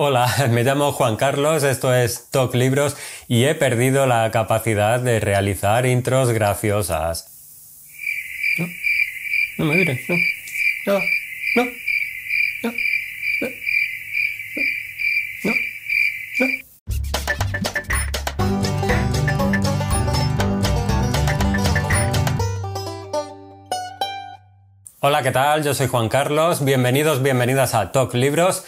Hola, me llamo Juan Carlos, esto es Talk Libros y he perdido la capacidad de realizar intros graciosas. No, no me mires, no, no, no, no, no, Hola, ¿qué tal? Yo soy Juan Carlos, bienvenidos, bienvenidas a Talk Libros.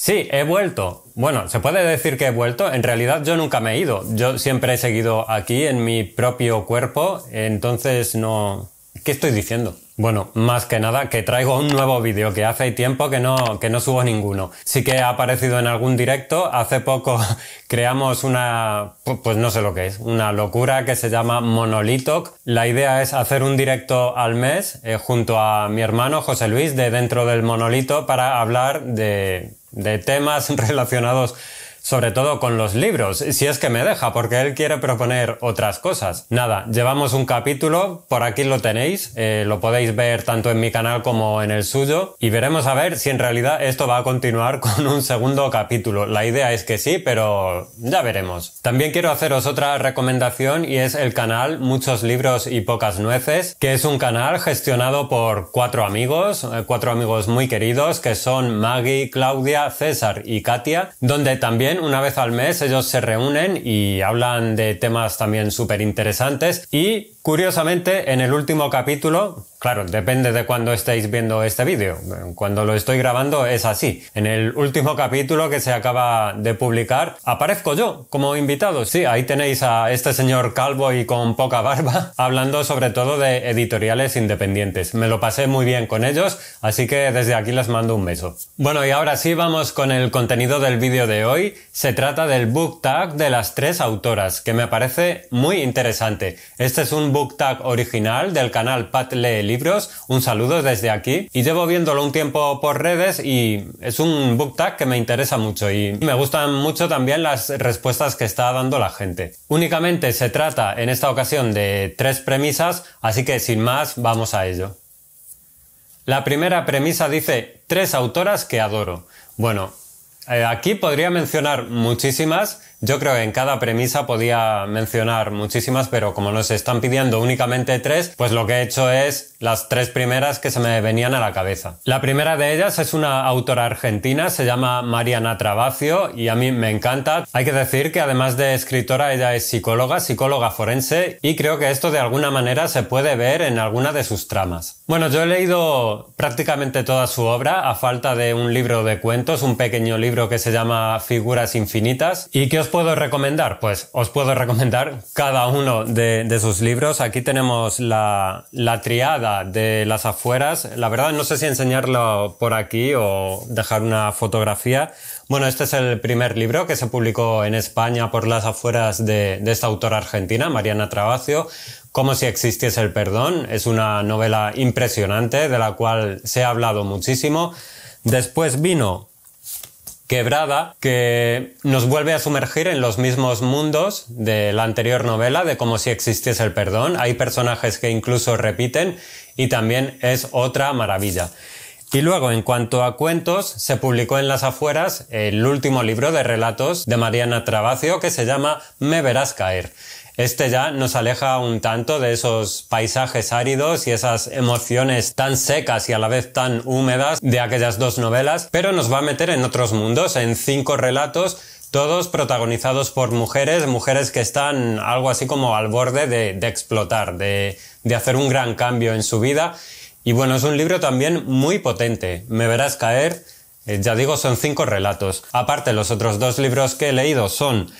Sí, he vuelto. Bueno, se puede decir que he vuelto. En realidad yo nunca me he ido. Yo siempre he seguido aquí en mi propio cuerpo. Entonces no... ¿Qué estoy diciendo? Bueno, más que nada que traigo un nuevo vídeo que hace tiempo que no, que no subo ninguno. Sí que ha aparecido en algún directo. Hace poco creamos una, pues no sé lo que es, una locura que se llama Monolitoc. La idea es hacer un directo al mes eh, junto a mi hermano José Luis de dentro del Monolito para hablar de de temas relacionados sobre todo con los libros, si es que me deja, porque él quiere proponer otras cosas. Nada, llevamos un capítulo, por aquí lo tenéis, eh, lo podéis ver tanto en mi canal como en el suyo, y veremos a ver si en realidad esto va a continuar con un segundo capítulo. La idea es que sí, pero ya veremos. También quiero haceros otra recomendación y es el canal Muchos Libros y Pocas Nueces, que es un canal gestionado por cuatro amigos, eh, cuatro amigos muy queridos, que son Maggie, Claudia, César y Katia, donde también una vez al mes ellos se reúnen y hablan de temas también súper interesantes y curiosamente en el último capítulo Claro, depende de cuándo estéis viendo este vídeo. Cuando lo estoy grabando es así. En el último capítulo que se acaba de publicar, aparezco yo como invitado. Sí, ahí tenéis a este señor calvo y con poca barba, hablando sobre todo de editoriales independientes. Me lo pasé muy bien con ellos, así que desde aquí les mando un beso. Bueno, y ahora sí vamos con el contenido del vídeo de hoy. Se trata del book tag de las tres autoras, que me parece muy interesante. Este es un book tag original del canal Pat Lely libros. Un saludo desde aquí. Y llevo viéndolo un tiempo por redes y es un book tag que me interesa mucho y me gustan mucho también las respuestas que está dando la gente. Únicamente se trata en esta ocasión de tres premisas, así que sin más vamos a ello. La primera premisa dice tres autoras que adoro. Bueno, eh, aquí podría mencionar muchísimas, yo creo que en cada premisa podía mencionar muchísimas, pero como nos están pidiendo únicamente tres, pues lo que he hecho es las tres primeras que se me venían a la cabeza. La primera de ellas es una autora argentina, se llama Mariana Trabacio y a mí me encanta. Hay que decir que además de escritora, ella es psicóloga, psicóloga forense y creo que esto de alguna manera se puede ver en alguna de sus tramas. Bueno, yo he leído prácticamente toda su obra a falta de un libro de cuentos, un pequeño libro que se llama Figuras Infinitas y que os puedo recomendar? Pues os puedo recomendar cada uno de, sus libros. Aquí tenemos la, la, triada de las afueras. La verdad no sé si enseñarlo por aquí o dejar una fotografía. Bueno, este es el primer libro que se publicó en España por las afueras de, esta autora argentina, Mariana Trabacio. Como si existiese el perdón. Es una novela impresionante de la cual se ha hablado muchísimo. Después vino quebrada que nos vuelve a sumergir en los mismos mundos de la anterior novela, de como si existiese el perdón. Hay personajes que incluso repiten y también es otra maravilla. Y luego, en cuanto a cuentos, se publicó en las afueras el último libro de relatos de Mariana Trabacio que se llama Me verás caer. Este ya nos aleja un tanto de esos paisajes áridos y esas emociones tan secas y a la vez tan húmedas de aquellas dos novelas, pero nos va a meter en otros mundos, en cinco relatos todos protagonizados por mujeres, mujeres que están algo así como al borde de, explotar, de, hacer un gran cambio en su vida. Y bueno, es un libro también muy potente. Me verás caer, eh, ya digo, son cinco relatos. Aparte, los otros dos libros que he leído son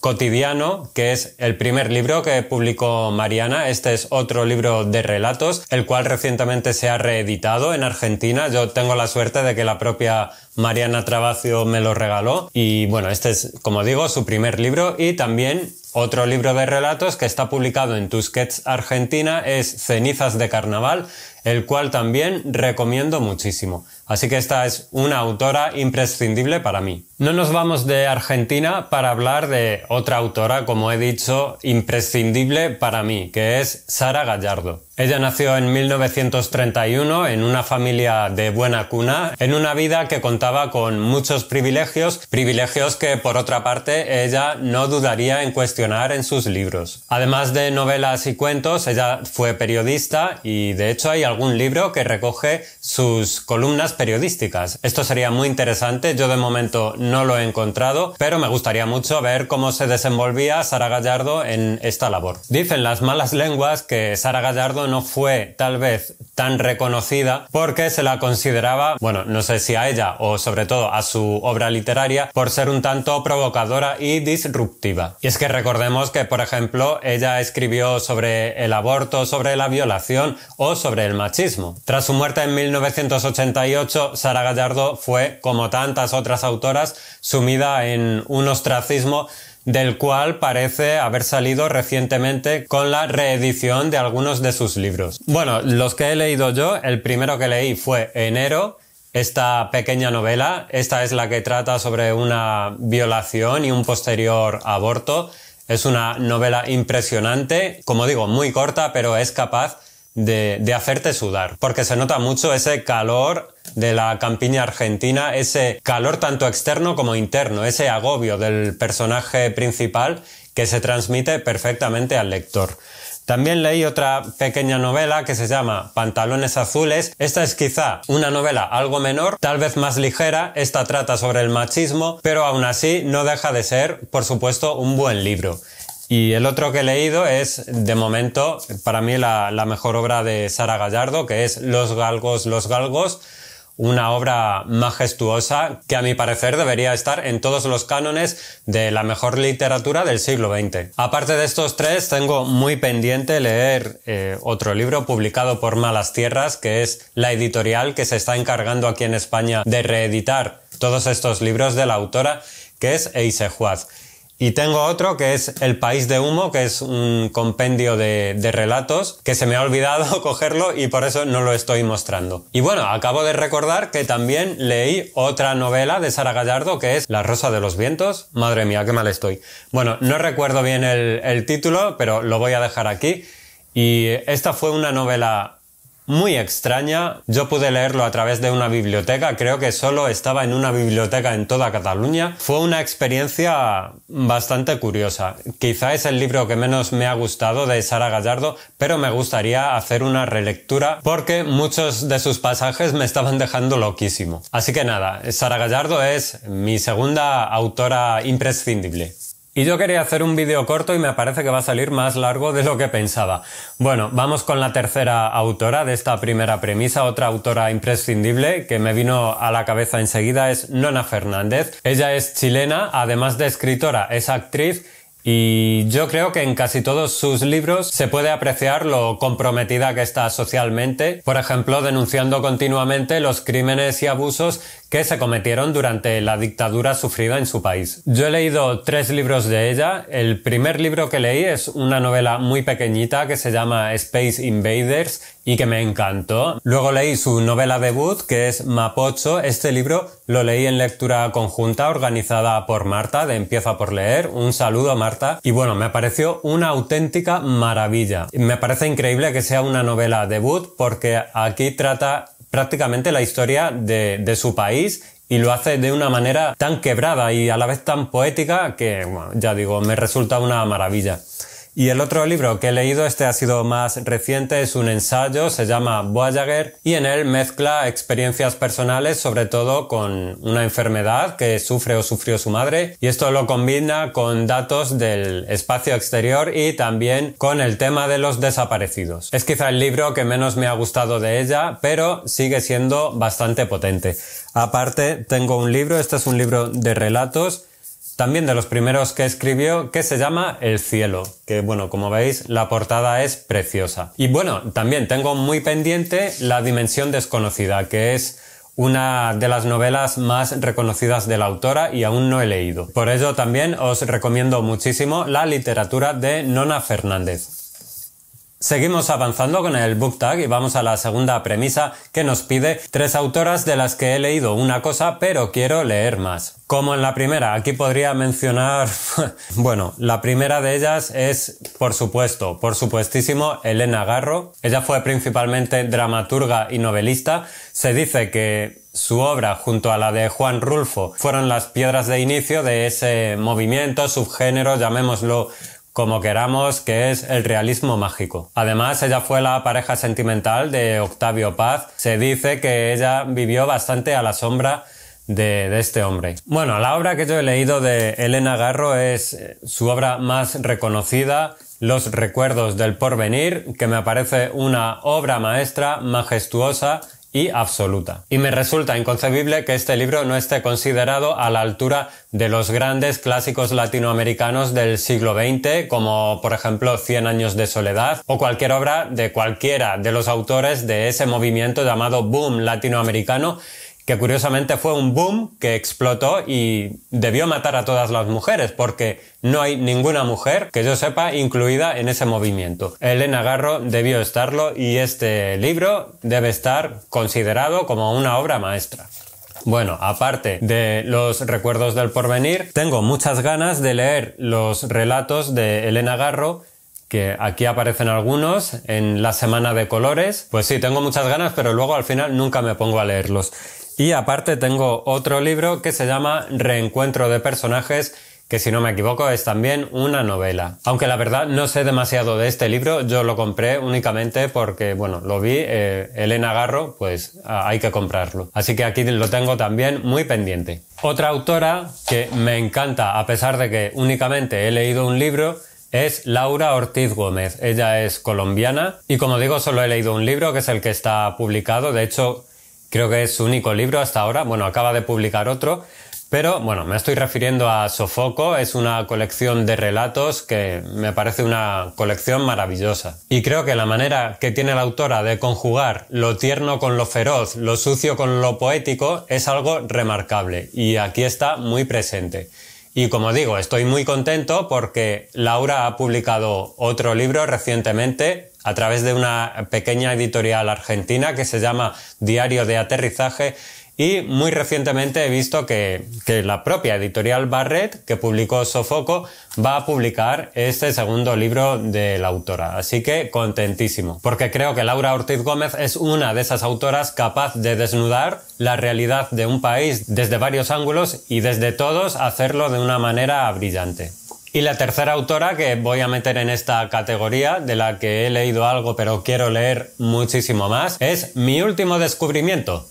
Cotidiano, que es el primer libro que publicó Mariana. Este es otro libro de relatos, el cual recientemente se ha reeditado en Argentina. Yo tengo la suerte de que la propia Mariana Trabacio me lo regaló. Y bueno, este es, como digo, su primer libro y también otro libro de relatos que está publicado en Tusquets Argentina es Cenizas de Carnaval, el cual también recomiendo muchísimo. Así que esta es una autora imprescindible para mí. No nos vamos de Argentina para hablar de otra autora, como he dicho, imprescindible para mí, que es Sara Gallardo. Ella nació en 1931 en una familia de buena cuna, en una vida que contaba con muchos privilegios, privilegios que por otra parte ella no dudaría en cuestionar en sus libros. Además de novelas y cuentos, ella fue periodista y de hecho hay algún libro que recoge sus columnas periodísticas. Esto sería muy interesante, yo de momento no lo he encontrado, pero me gustaría mucho ver cómo se desenvolvía Sara Gallardo en esta labor. Dicen las malas lenguas que Sara Gallardo no fue tal vez tan reconocida porque se la consideraba, bueno, no sé si a ella o sobre todo a su obra literaria, por ser un tanto provocadora y disruptiva. Y es que recordemos que, por ejemplo, ella escribió sobre el aborto, sobre la violación o sobre el machismo. Tras su muerte en 1988, Sara Gallardo fue, como tantas otras autoras, sumida en un ostracismo del cual parece haber salido recientemente con la reedición de algunos de sus libros. Bueno, los que he leído yo, el primero que leí fue Enero, esta pequeña novela, esta es la que trata sobre una violación y un posterior aborto. Es una novela impresionante, como digo, muy corta, pero es capaz de, hacerte sudar, porque se nota mucho ese calor de la campiña argentina, ese calor tanto externo como interno, ese agobio del personaje principal que se transmite perfectamente al lector. También leí otra pequeña novela que se llama Pantalones Azules. Esta es quizá una novela algo menor, tal vez más ligera. Esta trata sobre el machismo, pero aún así no deja de ser, por supuesto, un buen libro. Y el otro que he leído es, de momento, para mí la, mejor obra de Sara Gallardo, que es Los Galgos, los Galgos, una obra majestuosa que a mi parecer debería estar en todos los cánones de la mejor literatura del siglo XX. Aparte de estos tres, tengo muy pendiente leer eh, otro libro publicado por Malas Tierras, que es la editorial que se está encargando aquí en España de reeditar todos estos libros de la autora, que es Juaz. Y tengo otro que es El País de Humo, que es un compendio de, relatos que se me ha olvidado cogerlo y por eso no lo estoy mostrando. Y bueno, acabo de recordar que también leí otra novela de Sara Gallardo que es La Rosa de los Vientos. Madre mía, qué mal estoy. Bueno, no recuerdo bien el título, pero lo voy a dejar aquí. Y esta fue una novela muy extraña. Yo pude leerlo a través de una biblioteca, creo que solo estaba en una biblioteca en toda Cataluña. Fue una experiencia bastante curiosa. Quizá es el libro que menos me ha gustado de Sara Gallardo, pero me gustaría hacer una relectura porque muchos de sus pasajes me estaban dejando loquísimo. Así que nada, Sara Gallardo es mi segunda autora imprescindible. Y yo quería hacer un vídeo corto y me parece que va a salir más largo de lo que pensaba. Bueno, vamos con la tercera autora de esta primera premisa, otra autora imprescindible que me vino a la cabeza enseguida es Nona Fernández. Ella es chilena, además de escritora, es actriz y yo creo que en casi todos sus libros se puede apreciar lo comprometida que está socialmente, por ejemplo, denunciando continuamente los crímenes y abusos que se cometieron durante la dictadura sufrida en su país. Yo he leído tres libros de ella. El primer libro que leí es una novela muy pequeñita que se llama Space Invaders y que me encantó. Luego leí su novela debut que es Mapocho. Este libro lo leí en lectura conjunta organizada por Marta de Empieza por leer. Un saludo a Marta. Y bueno, me pareció una auténtica maravilla. Me parece increíble que sea una novela debut porque aquí trata prácticamente la historia de, su país y lo hace de una manera tan quebrada y a la vez tan poética que, bueno, ya digo, me resulta una maravilla. Y el otro libro que he leído, este ha sido más reciente, es un ensayo, se llama Voyager, y en él mezcla experiencias personales, sobre todo con una enfermedad que sufre o sufrió su madre, y esto lo combina con datos del espacio exterior y también con el tema de los desaparecidos. Es quizá el libro que menos me ha gustado de ella, pero sigue siendo bastante potente. Aparte, tengo un libro, este es un libro de relatos, también de los primeros que escribió, que se llama El cielo, que bueno, como veis, la portada es preciosa. Y bueno, también tengo muy pendiente La dimensión desconocida, que es una de las novelas más reconocidas de la autora y aún no he leído. Por ello también os recomiendo muchísimo la literatura de Nona Fernández. Seguimos avanzando con el book tag y vamos a la segunda premisa que nos pide tres autoras de las que he leído una cosa pero quiero leer más. Como en la primera, aquí podría mencionar, bueno, la primera de ellas es, por supuesto, por supuestísimo, Elena Garro. Ella fue principalmente dramaturga y novelista. Se dice que su obra junto a la de Juan Rulfo fueron las piedras de inicio de ese movimiento, subgénero, llamémoslo como queramos, que es el realismo mágico. Además, ella fue la pareja sentimental de Octavio Paz. Se dice que ella vivió bastante a la sombra de, este hombre. Bueno, la obra que yo he leído de Elena Garro es eh, su obra más reconocida, Los recuerdos del porvenir, que me parece una obra maestra majestuosa y absoluta. Y me resulta inconcebible que este libro no esté considerado a la altura de los grandes clásicos latinoamericanos del siglo XX, como por ejemplo Cien años de soledad, o cualquier obra de cualquiera de los autores de ese movimiento llamado boom latinoamericano, que curiosamente fue un boom que explotó y debió matar a todas las mujeres, porque no hay ninguna mujer que yo sepa incluida en ese movimiento. Elena Garro debió estarlo y este libro debe estar considerado como una obra maestra. Bueno, aparte de los recuerdos del porvenir, tengo muchas ganas de leer los relatos de Elena Garro que aquí aparecen algunos en la semana de colores. Pues sí, tengo muchas ganas, pero luego al final nunca me pongo a leerlos. Y aparte tengo otro libro que se llama Reencuentro de personajes, que si no me equivoco es también una novela. Aunque la verdad no sé demasiado de este libro, yo lo compré únicamente porque, bueno, lo vi, eh, Elena Garro, pues hay que comprarlo. Así que aquí lo tengo también muy pendiente. Otra autora que me encanta, a pesar de que únicamente he leído un libro, es Laura Ortiz Gómez. Ella es colombiana y como digo, solo he leído un libro que es el que está publicado. De hecho, Creo que es su único libro hasta ahora, bueno, acaba de publicar otro, pero bueno, me estoy refiriendo a Sofoco, es una colección de relatos que me parece una colección maravillosa. Y creo que la manera que tiene la autora de conjugar lo tierno con lo feroz, lo sucio con lo poético, es algo remarcable y aquí está muy presente. Y como digo, estoy muy contento porque Laura ha publicado otro libro recientemente a través de una pequeña editorial argentina que se llama Diario de Aterrizaje y muy recientemente he visto que, la propia editorial Barrett, que publicó Sofoco, va a publicar este segundo libro de la autora. Así que contentísimo, porque creo que Laura Ortiz Gómez es una de esas autoras capaz de desnudar la realidad de un país desde varios ángulos y desde todos hacerlo de una manera brillante. Y la tercera autora que voy a meter en esta categoría, de la que he leído algo pero quiero leer muchísimo más, es Mi último descubrimiento.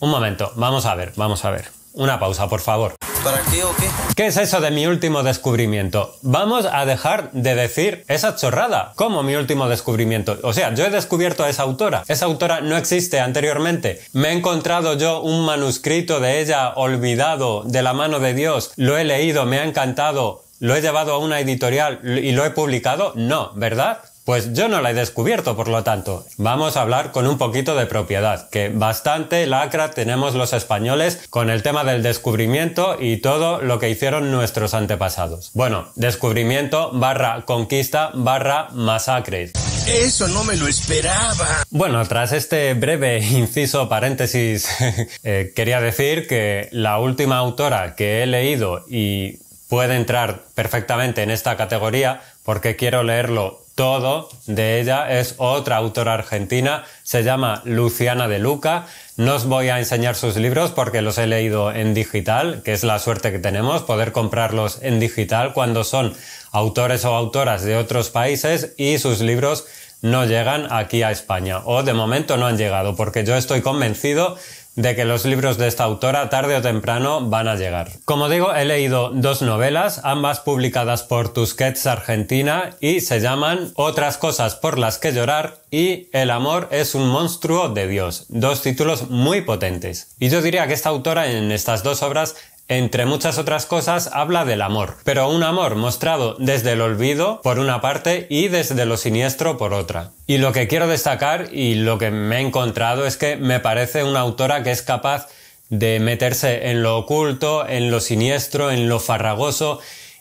Un momento, vamos a ver, vamos a ver. Una pausa, por favor qué ¿Qué es eso de mi último descubrimiento? Vamos a dejar de decir esa chorrada. ¿Cómo mi último descubrimiento? O sea, yo he descubierto a esa autora. Esa autora no existe anteriormente. Me he encontrado yo un manuscrito de ella olvidado de la mano de Dios. Lo he leído, me ha encantado. ¿Lo he llevado a una editorial y lo he publicado? No, ¿verdad? Pues yo no la he descubierto, por lo tanto. Vamos a hablar con un poquito de propiedad, que bastante lacra tenemos los españoles con el tema del descubrimiento y todo lo que hicieron nuestros antepasados. Bueno, descubrimiento barra conquista barra masacres. Eso no me lo esperaba. Bueno, tras este breve inciso paréntesis, eh, quería decir que la última autora que he leído y puede entrar perfectamente en esta categoría porque quiero leerlo todo de ella es otra autora argentina, se llama Luciana de Luca. No os voy a enseñar sus libros porque los he leído en digital, que es la suerte que tenemos, poder comprarlos en digital cuando son autores o autoras de otros países y sus libros no llegan aquí a España o de momento no han llegado porque yo estoy convencido de que los libros de esta autora tarde o temprano van a llegar. Como digo, he leído dos novelas, ambas publicadas por Tusquets Argentina y se llaman Otras cosas por las que llorar y El amor es un monstruo de Dios, dos títulos muy potentes. Y yo diría que esta autora en estas dos obras entre muchas otras cosas habla del amor, pero un amor mostrado desde el olvido por una parte y desde lo siniestro por otra. Y lo que quiero destacar y lo que me he encontrado es que me parece una autora que es capaz de meterse en lo oculto, en lo siniestro, en lo farragoso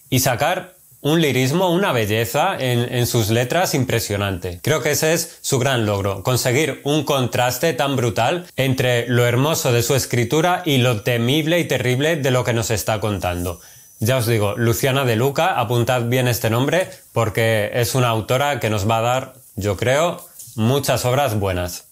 y sacar un lirismo, una belleza en, sus letras impresionante. Creo que ese es su gran logro, conseguir un contraste tan brutal entre lo hermoso de su escritura y lo temible y terrible de lo que nos está contando. Ya os digo, Luciana de Luca, apuntad bien este nombre porque es una autora que nos va a dar, yo creo, muchas obras buenas.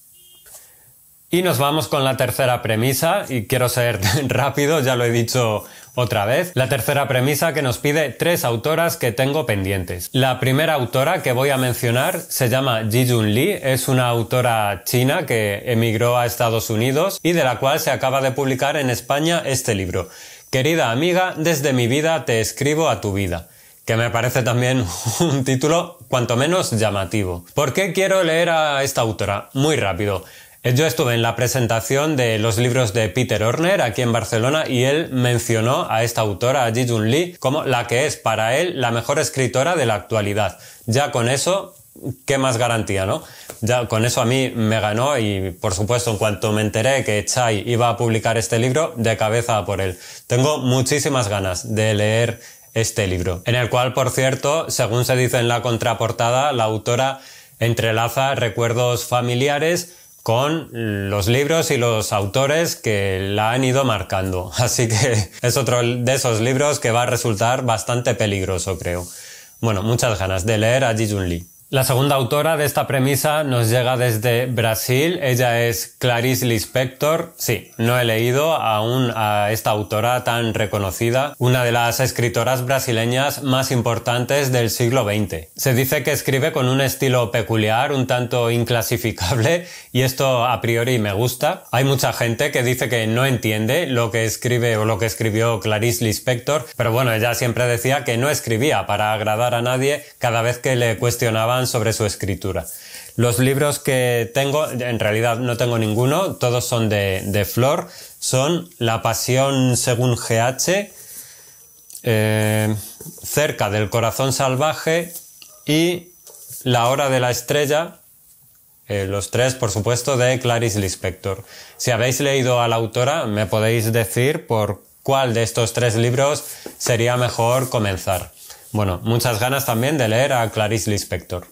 Y nos vamos con la tercera premisa, y quiero ser rápido, ya lo he dicho otra vez, la tercera premisa que nos pide tres autoras que tengo pendientes. La primera autora que voy a mencionar se llama Ji Jun Li. es una autora china que emigró a Estados Unidos y de la cual se acaba de publicar en España este libro. Querida amiga, desde mi vida te escribo a tu vida que me parece también un título cuanto menos llamativo. ¿Por qué quiero leer a esta autora? Muy rápido. Eh, yo estuve en la presentación de los libros de Peter Horner aquí en Barcelona y él mencionó a esta autora, a Ji Jun Lee, como la que es para él la mejor escritora de la actualidad. Ya con eso, ¿qué más garantía, no? Ya con eso a mí me ganó y, por supuesto, en cuanto me enteré que Chai iba a publicar este libro, de cabeza por él. Tengo muchísimas ganas de leer este libro, en el cual, por cierto, según se dice en la contraportada, la autora entrelaza recuerdos familiares con los libros y los autores que la han ido marcando. Así que es otro de esos libros que va a resultar bastante peligroso, creo. Bueno, muchas ganas de leer a Ji Jun Lee. La segunda autora de esta premisa nos llega desde Brasil. Ella es Clarice Lispector. Sí, no he leído aún a esta autora tan reconocida, una de las escritoras brasileñas más importantes del siglo XX. Se dice que escribe con un estilo peculiar, un tanto inclasificable, y esto a priori me gusta. Hay mucha gente que dice que no entiende lo que escribe o lo que escribió Clarice Lispector, pero bueno, ella siempre decía que no escribía para agradar a nadie cada vez que le cuestionaban sobre su escritura. Los libros que tengo, en realidad no tengo ninguno, todos son de, Flor, son La Pasión según GH, eh, Cerca del Corazón Salvaje y La Hora de la Estrella, eh, los tres, por supuesto, de Clarice Lispector. Si habéis leído a la autora, me podéis decir por cuál de estos tres libros sería mejor comenzar. Bueno, muchas ganas también de leer a Clarice Lispector.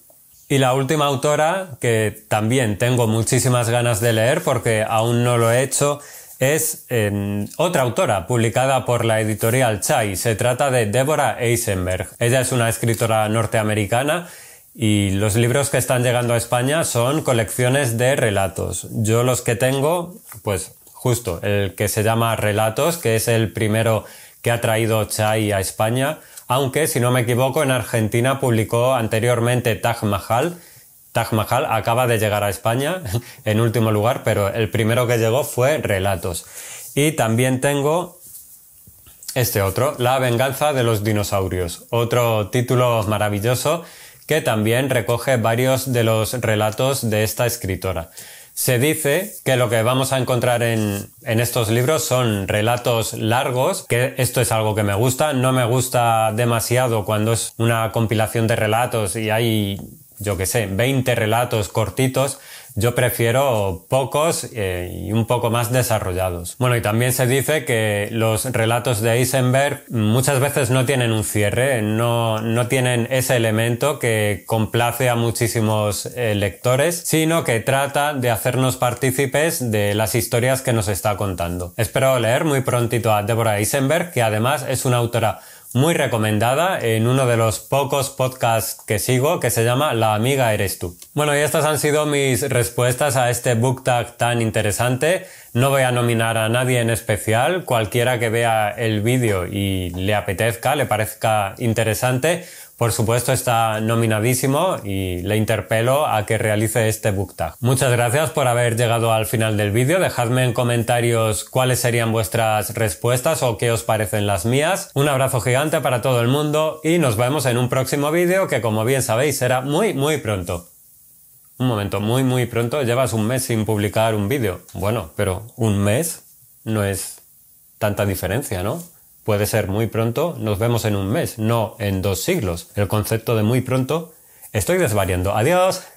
Y la última autora, que también tengo muchísimas ganas de leer porque aún no lo he hecho, es em, otra autora publicada por la editorial Chai. Se trata de Deborah Eisenberg. Ella es una escritora norteamericana y los libros que están llegando a España son colecciones de relatos. Yo los que tengo, pues justo el que se llama Relatos, que es el primero que ha traído Chai a España aunque si no me equivoco en Argentina publicó anteriormente Taj Mahal. Taj Mahal acaba de llegar a España en último lugar, pero el primero que llegó fue Relatos. Y también tengo este otro, La venganza de los dinosaurios, otro título maravilloso que también recoge varios de los relatos de esta escritora. Se dice que lo que vamos a encontrar en, estos libros son relatos largos, que esto es algo que me gusta, no me gusta demasiado cuando es una compilación de relatos y hay, yo que sé, 20 relatos cortitos, yo prefiero pocos eh, y un poco más desarrollados. Bueno, y también se dice que los relatos de Eisenberg muchas veces no tienen un cierre, no, tienen ese elemento que complace a muchísimos eh, lectores, sino que trata de hacernos partícipes de las historias que nos está contando. Espero leer muy prontito a Deborah Eisenberg, que además es una autora muy recomendada en uno de los pocos podcasts que sigo que se llama La amiga eres tú. Bueno, y estas han sido mis respuestas a este book tag tan interesante. No voy a nominar a nadie en especial, cualquiera que vea el vídeo y le apetezca, le parezca interesante, por supuesto está nominadísimo y le interpelo a que realice este book Muchas gracias por haber llegado al final del vídeo. Dejadme en comentarios cuáles serían vuestras respuestas o qué os parecen las mías. Un abrazo gigante para todo el mundo y nos vemos en un próximo vídeo que como bien sabéis será muy muy pronto. Un momento, muy muy pronto. Llevas un mes sin publicar un vídeo. Bueno, pero un mes no es tanta diferencia, ¿no? Puede ser muy pronto, nos vemos en un mes, no en dos siglos. El concepto de muy pronto. Estoy desvariando. Adiós.